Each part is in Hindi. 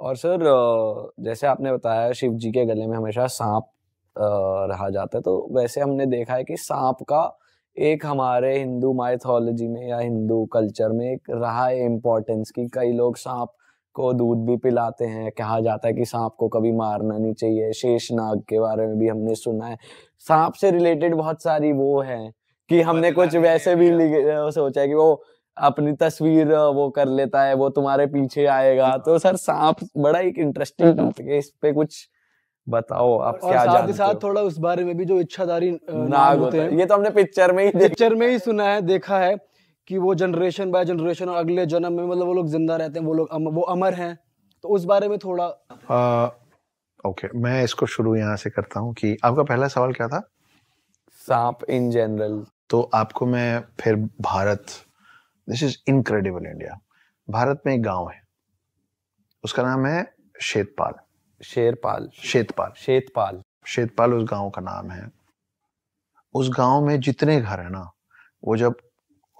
और सर जैसे आपने बताया शिव जी के गले में हमेशा सांप रहा जाता है तो वैसे हमने देखा है कि सांप का एक हमारे हिंदू माइथोलॉजी में या हिंदू कल्चर में एक रहा है इम्पोर्टेंस कि कई लोग सांप को दूध भी पिलाते हैं कहा जाता है कि सांप को कभी मारना नहीं चाहिए शेष नाग के बारे में भी हमने सुना है सांप से रिलेटेड बहुत सारी वो है कि हमने कुछ वैसे भी सोचा है कि वो अपनी तस्वीर वो कर लेता है वो तुम्हारे पीछे आएगा हाँ। तो सर सांप बड़ा एक इंटरेस्टिंग हम्म। टॉपिक है इस पे कुछ बताओ आप और क्या साथ जानते साथ थोड़ा उस बारे में भी जो इच्छाधारी नाग, होते हैं ये तो हमने पिक्चर में ही पिक्चर में ही सुना है देखा है कि वो जनरेशन बाय जनरेशन और अगले जन्म में मतलब वो लोग जिंदा रहते हैं वो लोग वो अमर हैं तो उस बारे में थोड़ा आ, ओके मैं इसको शुरू यहाँ से करता हूँ कि आपका पहला सवाल क्या था सांप इन जनरल तो आपको मैं फिर Bharat this is incredible India Bharat में एक गांव है उसका नाम है शेतपाल शेरपाल शेतपाल शेतपाल शेतपाल उस गांव का नाम है उस गांव में जितने घर है ना वो जब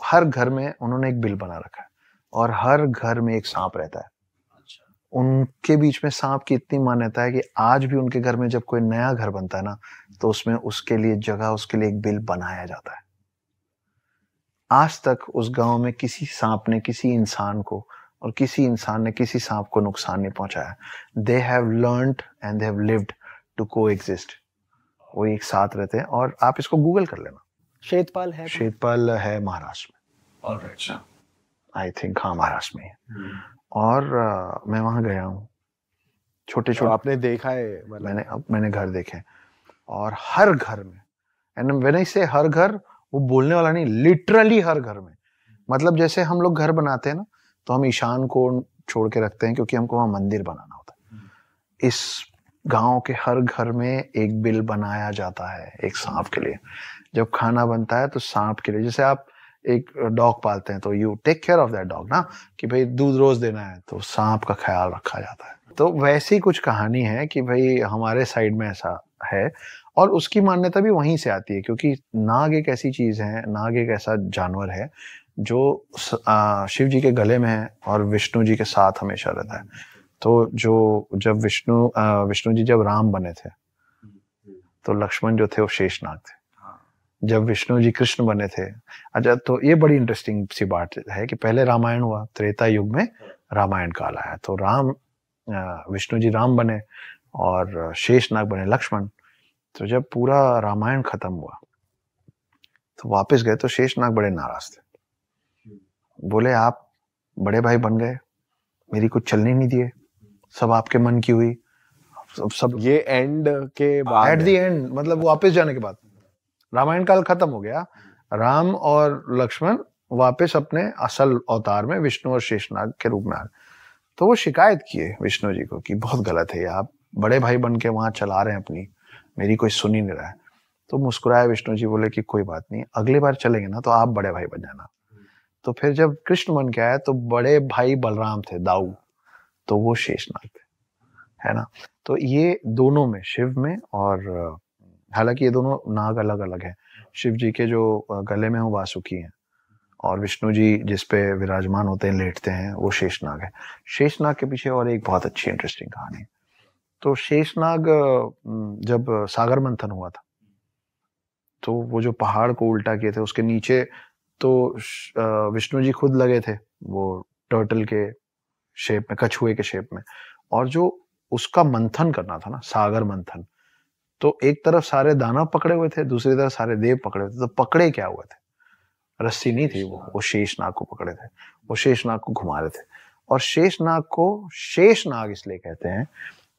हर घर में उन्होंने एक बिल बना रखा है और हर घर में एक सांप रहता है अच्छा। उनके बीच में सांप की इतनी मान्यता है कि आज भी उनके घर में जब कोई नया घर बनता है ना तो उसमें उसके लिए जगह उसके लिए एक बिल बनाया जाता है आज तक उस गांव में किसी सांप ने किसी इंसान को और किसी इंसान ने किसी सांप को नुकसान नहीं पहुंचाया they have learn and they have lived to coexist वो एक साथ रहते हैं और आप इसको गूगल कर लेना शेतपाल है शेतपाल है महाराष्ट्र में ऑलराइट आई थिंक हाँ महाराष्ट्र में hmm. और आ, uh, मैं वहां गया हूँ छोटे छोटे तो आपने देखा है मैंने अब मैंने घर देखे और हर घर में एंड व्हेन आई से हर घर वो बोलने वाला नहीं लिटरली हर घर में मतलब जैसे हम लोग घर बनाते हैं ना तो हम ईशान को छोड़ के रखते हैं क्योंकि हमको वहां मंदिर बनाना होता है हम्म। इस गांव के हर घर में एक बिल बनाया जाता है एक सांप के लिए जब खाना बनता है तो सांप के लिए जैसे आप एक डॉग पालते हैं तो you take care of that dog ना कि भाई दूध रोज देना है तो सांप का ख्याल रखा जाता है तो वैसी कुछ कहानी है कि भाई हमारे साइड में ऐसा है और उसकी मान्यता भी वहीं से आती है क्योंकि नाग एक ऐसी चीज़ है नाग एक ऐसा जानवर है जो शिव जी के गले में है और विष्णु जी के साथ हमेशा रहता है तो जो जब विष्णु विष्णु जी जब राम बने थे तो लक्ष्मण जो थे वो शेष नाग थे जब विष्णु जी कृष्ण बने थे अच्छा तो ये बड़ी इंटरेस्टिंग सी बात है कि पहले रामायण हुआ त्रेता युग में रामायण काल आया तो राम विष्णु जी राम बने और शेषनाग बने लक्ष्मण तो जब पूरा रामायण खत्म हुआ तो वापस गए तो शेषनाग बड़े नाराज थे बोले आप बड़े भाई बन गए मेरी कुछ चलने नहीं दिए सब आपके मन की हुई सब, सब ये एंड के हाँ, बाद एट दी एंड मतलब वापस जाने के बाद रामायण काल खत्म हो गया राम और लक्ष्मण वापस अपने असल अवतार में विष्णु और शेषनाग के रूप में आ गए तो वो शिकायत किए विष्णु जी को कि बहुत गलत है आप बड़े भाई बन के वहां चला रहे हैं अपनी मेरी कोई सुन ही नहीं रहा है तो मुस्कुराए विष्णु जी बोले कि कोई बात नहीं अगली बार चलेंगे ना तो आप बड़े भाई बन जाना तो फिर जब कृष्ण बन के आए तो बड़े भाई बलराम थे दाऊ तो वो शेषनाग थे है ना तो ये दोनों में शिव में और हालांकि ये दोनों नाग अलग अलग है शिव जी के जो गले में हो वासुकी हैं और विष्णु जी जिसपे विराजमान होते हैं लेटते हैं वो शेषनाग है शेषनाग के पीछे और एक बहुत अच्छी इंटरेस्टिंग कहानी है तो शेषनाग जब सागर मंथन हुआ था तो वो जो पहाड़ को उल्टा किए थे उसके नीचे तो विष्णु जी खुद लगे थे वो टर्टल के शेप में कछुए के शेप में और जो उसका मंथन करना था ना सागर मंथन तो एक तरफ सारे दाना पकड़े हुए थे दूसरी तरफ सारे देव पकड़े हुए थे तो पकड़े क्या हुए थे रस्सी नहीं थी वो वो शेषनाग को पकड़े थे वो शेषनाग को घुमा रहे थे और शेषनाग को शेषनाग इसलिए कहते हैं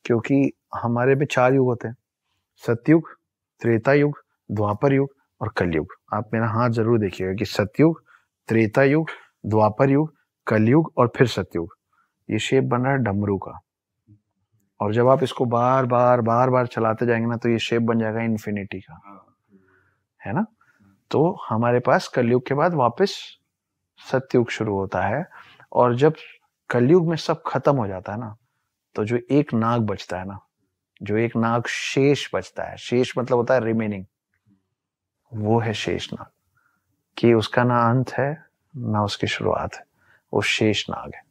क्योंकि हमारे में चार युग होते हैं सतयुग त्रेता युग द्वापर युग और कलयुग आप मेरा हाथ जरूर देखिएगा कि सतयुग त्रेता युग द्वापर युग कलयुग और फिर सतयुग ये शेप बन रहा है डमरू का और जब आप इसको बार बार बार बार चलाते जाएंगे ना तो ये शेप बन जाएगा इन्फिनिटी का है ना तो हमारे पास कलयुग के बाद वापस सतयुग शुरू होता है और जब कलयुग में सब खत्म हो जाता है ना तो जो एक नाग बचता है ना जो एक नाग शेष बचता है शेष मतलब होता है रिमेनिंग वो है शेष नाग कि उसका ना अंत है ना उसकी शुरुआत है वो शेष नाग है